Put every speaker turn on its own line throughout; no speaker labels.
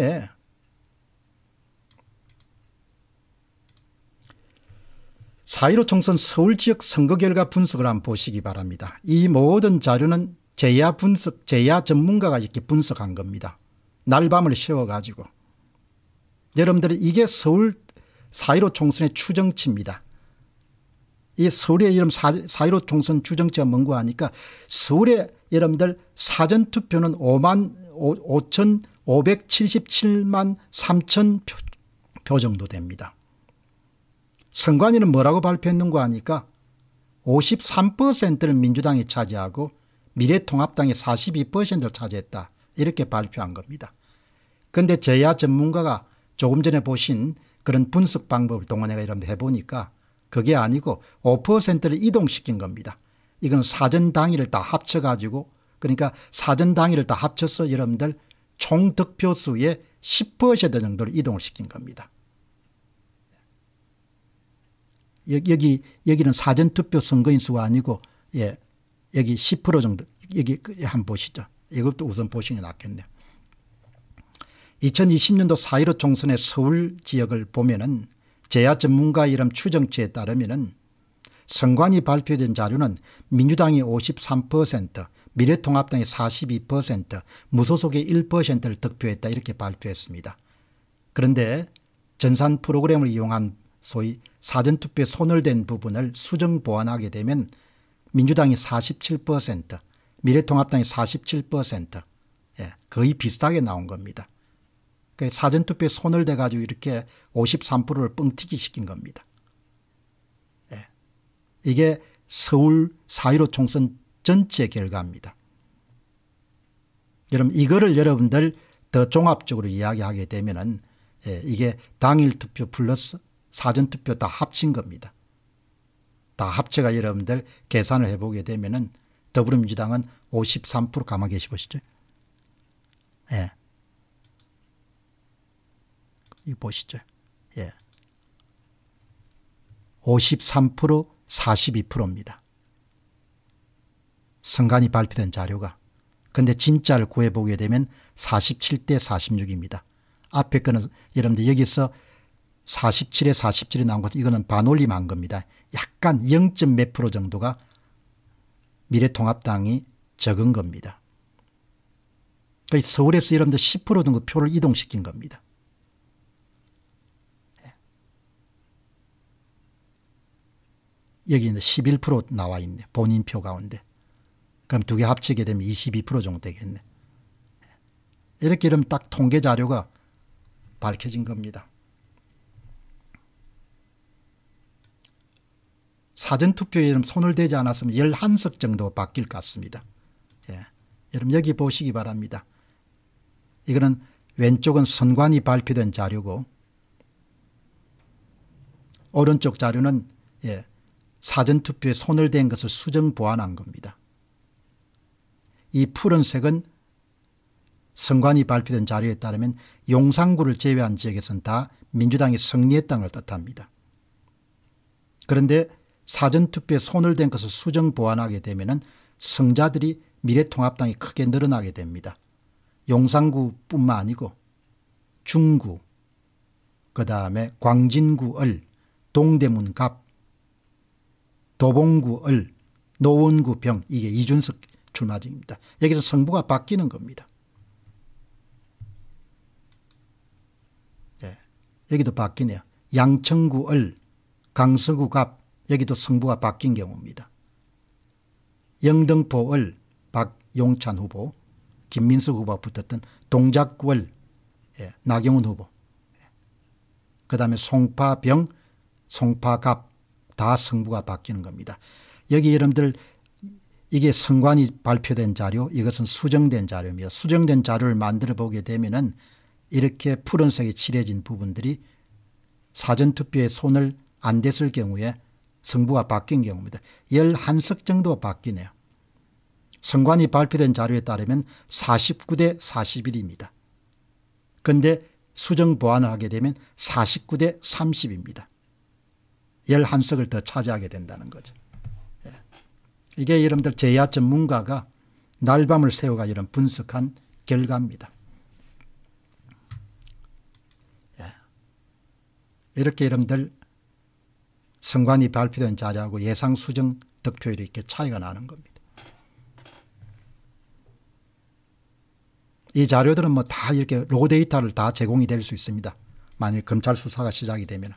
예. 사1로 총선 서울 지역 선거 결과 분석을 한번 보시기 바랍니다. 이 모든 자료는 제야 분석, 제야 전문가가 이렇게 분석한 겁니다. 날밤을 쉬어가지고 여러분들이 이게 서울 사1로 총선의 추정치입니다. 이 서울의 이름 사1로 총선 추정치가 뭔고 하니까 서울의 여러분들 사전투표는 5만 5천 577만 3천 표, 표 정도 됩니다. 선관위는 뭐라고 발표했는가 하니까 53%를 민주당이 차지하고 미래통합당이 42%를 차지했다. 이렇게 발표한 겁니다. 근데 제야 전문가가 조금 전에 보신 그런 분석 방법을 동원해가 이런 데 해보니까 그게 아니고 5%를 이동시킨 겁니다. 이건 사전 당일을 다 합쳐가지고 그러니까 사전 당일을 다 합쳐서 여러분들 총 득표수의 10%정도를 이동을 시킨 겁니다. 여기 여기는 사전 투표 선거인 수가 아니고 예. 여기 10% 정도 여기 그, 예, 한 보시죠. 이것도 우선 보시는 게 낫겠네요. 2020년도 4.15 총선의 서울 지역을 보면은 제야 전문가 이름 추정치에 따르면은 선관위 발표된 자료는 민주당이 53%, 미래통합당이 42%, 무소속의 1%를 득표했다 이렇게 발표했습니다. 그런데 전산 프로그램을 이용한 소위 사전투표에 손을 댄 부분을 수정 보완하게 되면 민주당이 47%, 미래통합당이 47%, 예, 거의 비슷하게 나온 겁니다. 그 사전투표에 손을 대가지고 이렇게 53%를 뻥튀기 시킨 겁니다. 예, 이게 서울 4.15 총선 전체 결과입니다. 여러분 이거를 여러분들 더 종합적으로 이야기하게 되면은 예, 이게 당일 투표 플러스 사전 투표 다 합친 겁니다. 다 합쳐가 여러분들 계산을 해보게 되면은 더불어민주당은 53% 가만 계시 보시죠. 예. 이 보시죠. 예. 53% 42%입니다. 성간이 발표된 자료가. 근데 진짜를 구해보게 되면 47대 46입니다. 앞에 거는 여러분들 여기서 47에 47이 나온 것은 이거는 반올림한 겁니다. 약간 0. 몇 프로 정도가 미래통합당이 적은 겁니다. 그러니까 서울에서 여러분들 10% 정도 표를 이동시킨 겁니다. 예. 여기 는11% 나와 있네. 본인 표 가운데. 그럼 두 개 합치게 되면 22% 정도 되겠네. 이렇게 이러면 딱 통계 자료가 밝혀진 겁니다. 사전투표에 손을 대지 않았으면 11석 정도 바뀔 것 같습니다. 예. 여러분 여기 보시기 바랍니다. 이거는 왼쪽은 선관위 발표된 자료고 오른쪽 자료는 예, 사전투표에 손을 댄 것을 수정 보완한 겁니다. 이 푸른색은 선관위 발표된 자료에 따르면 용산구를 제외한 지역에서는 다 민주당이 승리했다는 걸 뜻합니다. 그런데 사전투표에 손을 댄 것을 수정 보완하게 되면 승자들이 미래통합당이 크게 늘어나게 됩니다. 용산구뿐만 아니고 중구, 그 다음에 광진구을, 동대문갑, 도봉구을, 노원구병 이게 이준석 주나증입니다 여기서 성부가 바뀌는 겁니다. 예, 여기도 바뀌네요. 양천구 을, 강서구 갑, 여기도 성부가 바뀐 경우입니다. 영등포 을, 박용찬 후보, 김민석 후보가 붙었던 동작구 을, 예, 나경원 후보, 예. 그 다음에 송파병, 송파갑 다 성부가 바뀌는 겁니다. 여기 여러분들 이게 선관이 발표된 자료 이것은 수정된 자료입니다. 수정된 자료를 만들어 보게 되면 이렇게 푸른색이 칠해진 부분들이 사전투표에 손을 안 댔을 경우에 승부가 바뀐 경우입니다. 11석 정도 바뀌네요. 선관이 발표된 자료에 따르면 49대 41입니다. 그런데 수정 보완을 하게 되면 49대 30입니다. 11석을 더 차지하게 된다는 거죠. 이게 여러분들 제야 전문가가 날밤을 새워가 이런 분석한 결과입니다. 예. 이렇게 여러분들 선관위 발표된 자료하고 예상 수정 득표율이 이렇게 차이가 나는 겁니다. 이 자료들은 뭐 다 이렇게 로 데이터를 다 제공이 될 수 있습니다. 만일 검찰 수사가 시작이 되면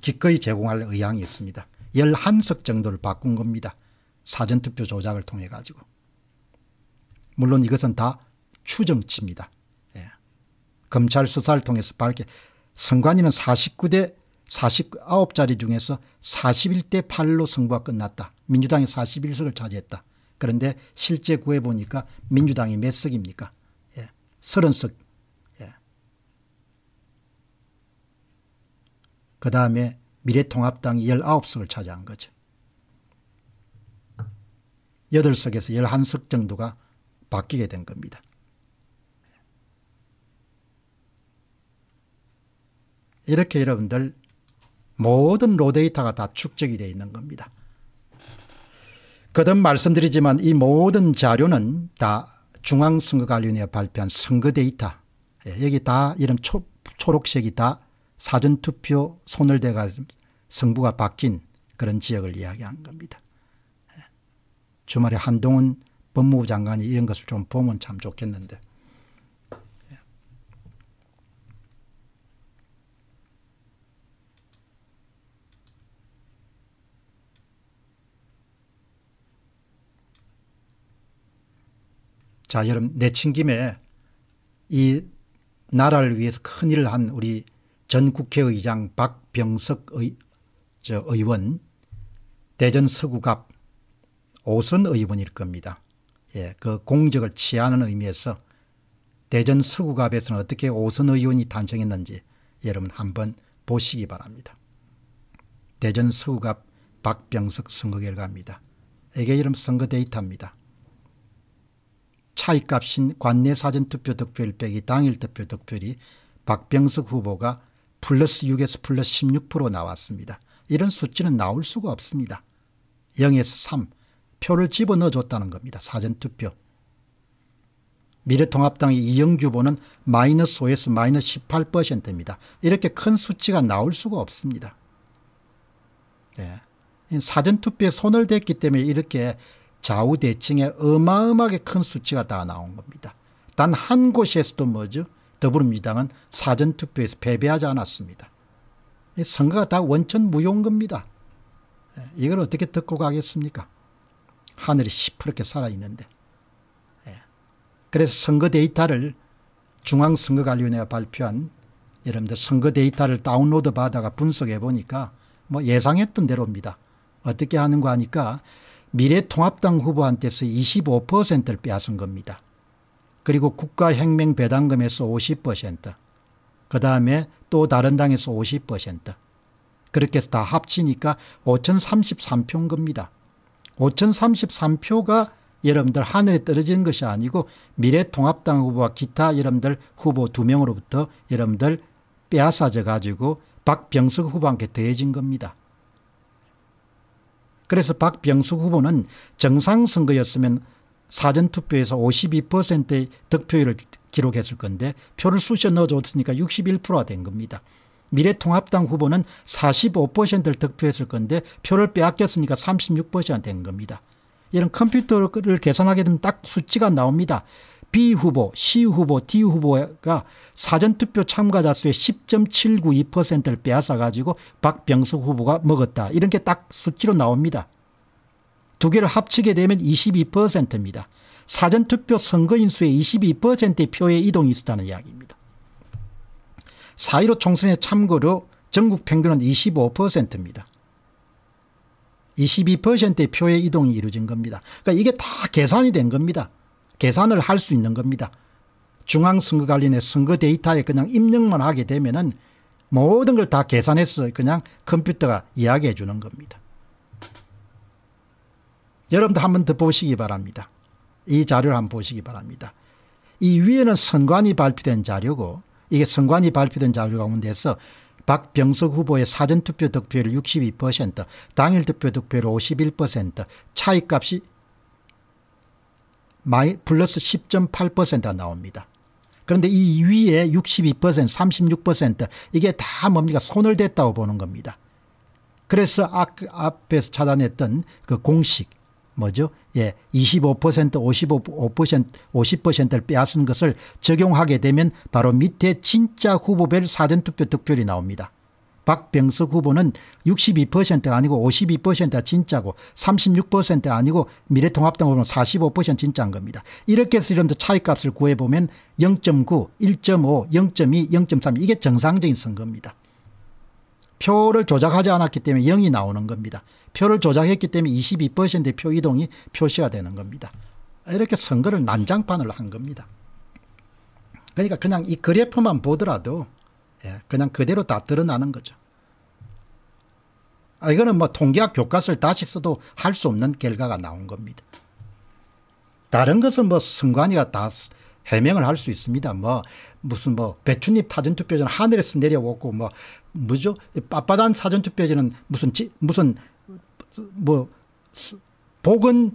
기꺼이 제공할 의향이 있습니다. 11석 정도를 바꾼 겁니다. 사전투표 조작을 통해 가지고. 물론 이것은 다 추정치입니다. 예. 검찰 수사를 통해서 밝게 선관위는 49대 49자리 중에서 41대 8로 선거가 끝났다. 민주당이 41석을 차지했다. 그런데 실제 구해보니까 민주당이 몇 석입니까? 예. 30석. 예. 그 다음에 미래통합당이 19석을 차지한 거죠. 8석에서 11석 정도가 바뀌게 된 겁니다. 이렇게 여러분들 모든 로데이터가 다 축적이 되어 있는 겁니다. 거듭 말씀드리지만 이 모든 자료는 다 중앙선거관리위원회가 발표한 선거 데이터 예, 여기 다 이런 초, 초록색이 다 사전투표 손을 대가 성부가 바뀐 그런 지역을 이야기한 겁니다. 예. 주말에 한동훈 법무부 장관이 이런 것을 좀 보면 참 좋겠는데. 예. 자, 여러분, 내친 김에 이 나라를 위해서 큰 일을 한 우리 전 국회의장 박병석 의, 저 의원, 대전 서구갑 오선 의원일 겁니다. 예, 그 공적을 취하는 의미에서 대전 서구갑에서는 어떻게 오선 의원이 탄생했는지 여러분 한번 보시기 바랍니다. 대전 서구갑 박병석 선거 결과입니다. 이게 여러 선거 데이터입니다. 차이값인 관내 사전투표 득표율 빼기 당일 득표 득표율이 박병석 후보가 플러스 6에서 플러스 16% 나왔습니다. 이런 수치는 나올 수가 없습니다. 0에서 3, 표를 집어넣어줬다는 겁니다. 사전투표. 미래통합당의 이영규 보는 마이너스 5에서 마이너스 18%입니다. 이렇게 큰 수치가 나올 수가 없습니다. 예. 사전투표에 손을 댔기 때문에 이렇게 좌우대칭에 어마어마하게 큰 수치가 다 나온 겁니다. 단 한 곳에서도 뭐죠? 더불어민주당은 사전투표에서 패배하지 않았습니다. 선거가 다 원천 무효 겁니다. 예, 이걸 어떻게 듣고 가겠습니까? 하늘이 시퍼렇게 살아있는데. 예, 그래서 선거 데이터를 중앙선거관리위원회가 발표한 여러분들 선거 데이터를 다운로드 받아가 분석해 보니까 뭐 예상했던 대로입니다. 어떻게 하는 거 하니까 미래통합당 후보한테서 25%를 빼앗은 겁니다. 그리고 국가혁명배당금에서 50%그 다음에 또 다른 당에서 50% 그렇게 해서 다 합치니까 5033표인 겁니다. 5033표가 여러분들 하늘에 떨어진 것이 아니고 미래통합당 후보와 기타 여러분들 후보 두 명으로부터 여러분들 빼앗아져 가지고 박병석 후보한테 더해진 겁니다. 그래서 박병석 후보는 정상선거였으면 사전투표에서 52%의 득표율을 기록했을 건데 표를 쑤셔 넣어줬으니까 61%가 된 겁니다. 미래통합당 후보는 45%를 득표했을 건데 표를 빼앗겼으니까 36%가 된 겁니다. 이런 컴퓨터를 계산하게 되면 딱 수치가 나옵니다. B 후보, C 후보, D 후보가 사전투표 참가자 수의 10.792%를 빼앗아가지고 박병석 후보가 먹었다. 이런 게 딱 수치로 나옵니다. 두 개를 합치게 되면 22%입니다. 사전투표 선거인수의 22%의 표의 이동이 있었다는 이야기입니다. 4.15 총선의 참고로 전국 평균은 25%입니다. 22%의 표의 이동이 이루어진 겁니다. 그러니까 이게 다 계산이 된 겁니다. 계산을 할 수 있는 겁니다. 중앙선거관리의 선거 데이터에 그냥 입력만 하게 되면 은 모든 걸 다 계산해서 그냥 컴퓨터가 이야기해 주는 겁니다. 여러분도 한 번 더 보시기 바랍니다. 이 자료를 한 번 보시기 바랍니다. 이 위에는 선관위 발표된 자료고 이게 선관위 발표된 자료 가운데서 박병석 후보의 사전투표 득표율 62%, 당일 투표 득표율 51%, 차이값이 마이, 플러스 10.8%가 나옵니다. 그런데 이 위에 62%, 36% 이게 다 뭡니까 손을 댔다고 보는 겁니다. 그래서 앞에서 찾아냈던 그 공식 뭐죠? 예, 25% 55% 50%를 빼앗은 것을 적용하게 되면 바로 밑에 진짜 후보별 사전투표 득표율이 나옵니다. 박병석 후보는 62% 아니고 52% 진짜고 36% 아니고 미래통합당 후보는 45% 진짜인 겁니다. 이렇게 해서 이런 차이값을 구해보면 0.9, 1.5, 0.2, 0.3 이게 정상적인 선거입니다. 표를 조작하지 않았기 때문에 0이 나오는 겁니다. 표를 조작했기 때문에 22%의 표 이동이 표시가 되는 겁니다. 이렇게 선거를 난장판을 한 겁니다. 그러니까 그냥 이 그래프만 보더라도 예, 그냥 그대로 다 드러나는 거죠. 아, 이거는 뭐 통계학 교과서를 다시 써도 할 수 없는 결과가 나온 겁니다. 다른 것은 뭐선관이가다 해명을 할 수 있습니다. 뭐 무슨 뭐 배추잎 사전투표지는 하늘에서 내려오고 뭐 뭐죠? 빳빳한 사전투표지는 무슨 지, 무슨 뭐 복은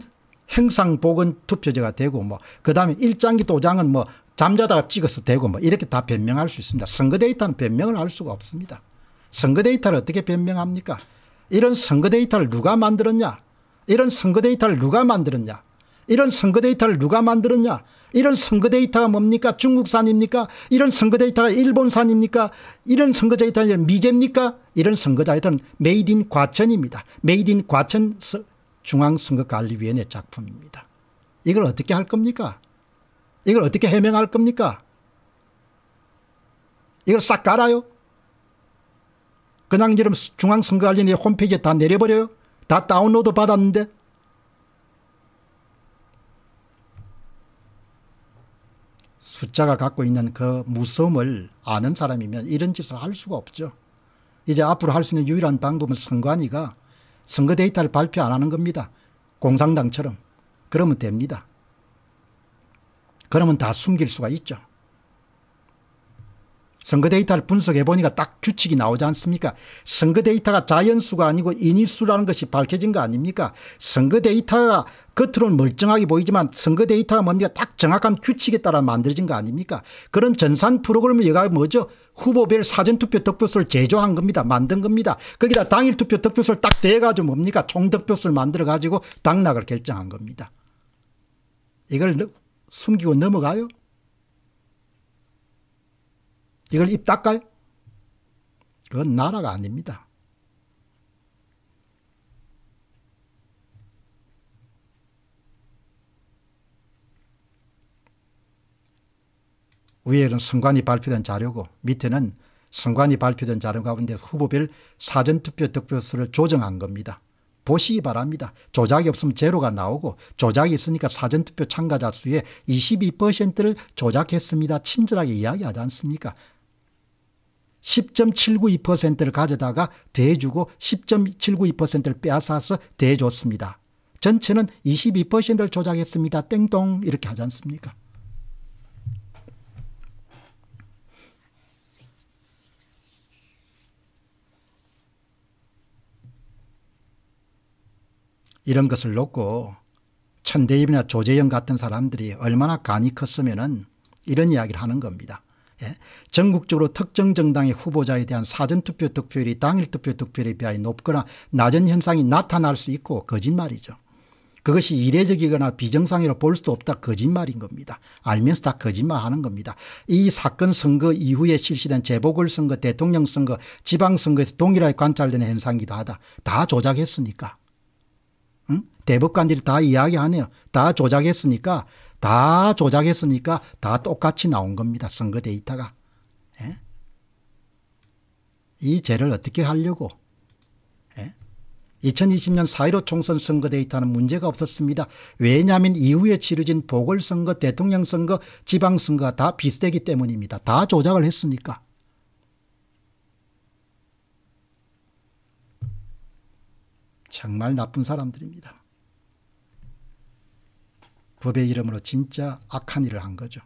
행상 복은 투표제가 되고 뭐 그다음에 일장기 도장은 뭐 잠자다가 찍어서 되고 뭐 이렇게 다 변명할 수 있습니다. 선거 데이터는 변명을 할 수가 없습니다. 선거 데이터를 어떻게 변명합니까? 이런 선거 데이터를 누가 만들었냐? 이런 선거 데이터를 누가 만들었냐? 이런 선거 데이터를 누가 만들었냐? 이런 선거 데이터가 뭡니까? 중국산입니까? 이런 선거 데이터가 일본산입니까? 이런 선거 데이터는 미제입니까? 이런 선거 데이터는 메이드 인 과천입니다. 메이드 인 과천 중앙선거관리위원회 작품입니다. 이걸 어떻게 할 겁니까? 이걸 어떻게 해명할 겁니까? 이걸 싹 깔아요? 그냥 이름 중앙선거관리위 원회 홈페이지에 다 내려버려요? 다 다운로드 받았는데? 숫자가 갖고 있는 그 무서움을 아는 사람이면 이런 짓을 할 수가 없죠. 이제 앞으로 할 수 있는 유일한 방법은 선관위가 선거 데이터를 발표 안 하는 겁니다. 공산당처럼. 그러면 됩니다. 그러면 다 숨길 수가 있죠. 선거 데이터를 분석해 보니까 딱 규칙이 나오지 않습니까? 선거 데이터가 자연수가 아니고 인위수라는 것이 밝혀진 거 아닙니까? 선거 데이터가 겉으로는 멀쩡하게 보이지만 선거 데이터가 뭡니까? 딱 정확한 규칙에 따라 만들어진 거 아닙니까? 그런 전산 프로그램을 여가 뭐죠? 후보별 사전투표 득표수를 제조한 겁니다. 만든 겁니다. 거기다 당일 투표 득표수를 딱 대가지고 뭡니까? 총득표수를 만들어가지고 당락을 결정한 겁니다. 이걸 숨기고 넘어가요? 이걸 입 닦아요? 그건 나라가 아닙니다. 위에는 선관위 발표된 자료고 밑에는 선관위 발표된 자료 가운데 후보별 사전투표 득표수를 조정한 겁니다. 보시기 바랍니다. 조작이 없으면 제로가 나오고 조작이 있으니까 사전투표 참가자 수의 22%를 조작했습니다. 친절하게 이야기하지 않습니까? 10.792%를 가져다가 대주고 10.792%를 빼앗아서 대줬습니다. 전체는 22%를 조작했습니다. 땡동 이렇게 하지 않습니까? 이런 것을 놓고 천대입이나 조재영 같은 사람들이 얼마나 간이 컸으면 이런 이야기를 하는 겁니다. 예? 전국적으로 특정 정당의 후보자에 대한 사전투표 득표율이 당일 투표 득표율에 비하여 높거나 낮은 현상이 나타날 수 있고 거짓말이죠. 그것이 이례적이거나 비정상이라 볼 수도 없다 거짓말인 겁니다. 알면서 다 거짓말하는 겁니다. 이 사건 선거 이후에 실시된 재보궐선거 대통령 선거 지방선거에서 동일하게 관찰되는 현상이기도 하다. 다 조작했으니까. 응? 대법관들이 다 이야기하네요. 다 조작했으니까 다 조작했으니까 다 똑같이 나온 겁니다. 선거 데이터가. 예? 이 죄를 어떻게 하려고. 2020년 예? 4.15 총선 선거 데이터는 문제가 없었습니다. 왜냐하면 이후에 치러진 보궐선거, 대통령선거, 지방선거가 다 비슷하기 때문입니다. 다 조작을 했으니까. 정말 나쁜 사람들입니다. 법의 이름으로 진짜 악한 일을 한 거죠.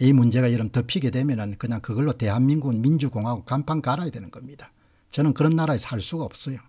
이 문제가 이런 덮이게 되면 그냥 그걸로 대한민국은 민주공화국 간판 갈아야 되는 겁니다. 저는 그런 나라에 살 수가 없어요.